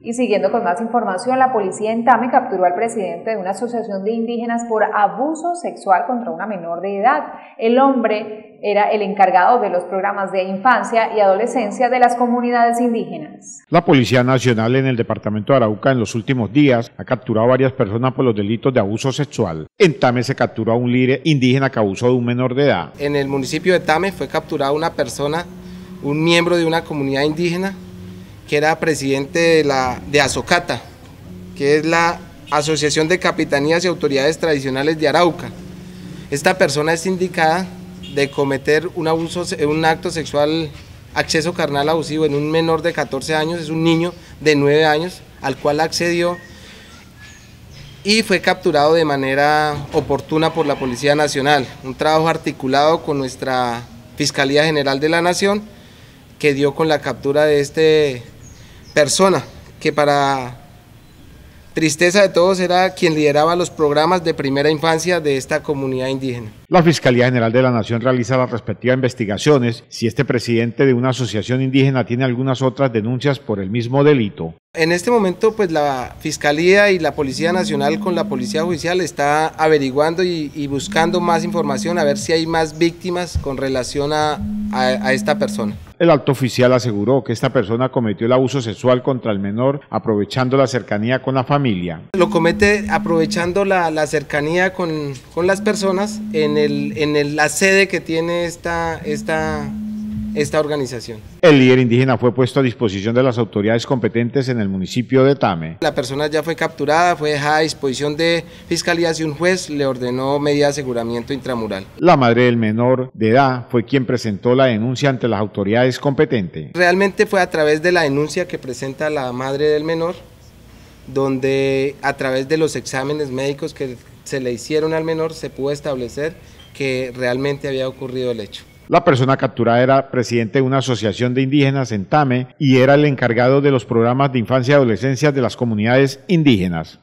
Y siguiendo con más información, la policía en Tame capturó al presidente de una asociación de indígenas por abuso sexual contra una menor de edad. El hombre era el encargado de los programas de infancia y adolescencia de las comunidades indígenas. La Policía Nacional en el departamento de Arauca en los últimos días ha capturado a varias personas por los delitos de abuso sexual. En Tame se capturó a un líder indígena que abusó de un menor de edad. En el municipio de Tame fue capturada una persona, un miembro de una comunidad indígena que era presidente de, la, de Azocata, que es la Asociación de Capitanías y Autoridades Tradicionales de Arauca. Esta persona es indicada de cometer un, abuso, un acto sexual, acceso carnal abusivo en un menor de 14 años, es un niño de 9 años, al cual accedió y fue capturado de manera oportuna por la Policía Nacional. Un trabajo articulado con nuestra Fiscalía General de la Nación que dio con la captura de este persona, que para tristeza de todos era quien lideraba los programas de primera infancia de esta comunidad indígena. La Fiscalía General de la Nación realiza las respectivas investigaciones si este presidente de una asociación indígena tiene algunas otras denuncias por el mismo delito. En este momento, pues la Fiscalía y la Policía Nacional con la Policía Judicial está averiguando y, buscando más información a ver si hay más víctimas con relación a esta persona. El alto oficial aseguró que esta persona cometió el abuso sexual contra el menor aprovechando la cercanía con la familia. Lo comete aprovechando la, cercanía con, las personas en, la sede que tiene esta, esta esta organización. El líder indígena fue puesto a disposición de las autoridades competentes en el municipio de Tame. La persona ya fue capturada, fue dejada a disposición de fiscalías y un juez le ordenó medida de aseguramiento intramural. La madre del menor de edad fue quien presentó la denuncia ante las autoridades competentes. Realmente fue a través de la denuncia que presenta la madre del menor, donde a través de los exámenes médicos que se le hicieron al menor se pudo establecer que realmente había ocurrido el hecho. La persona capturada era presidente de una asociación de indígenas en Tame y era el encargado de los programas de infancia y adolescencia de las comunidades indígenas.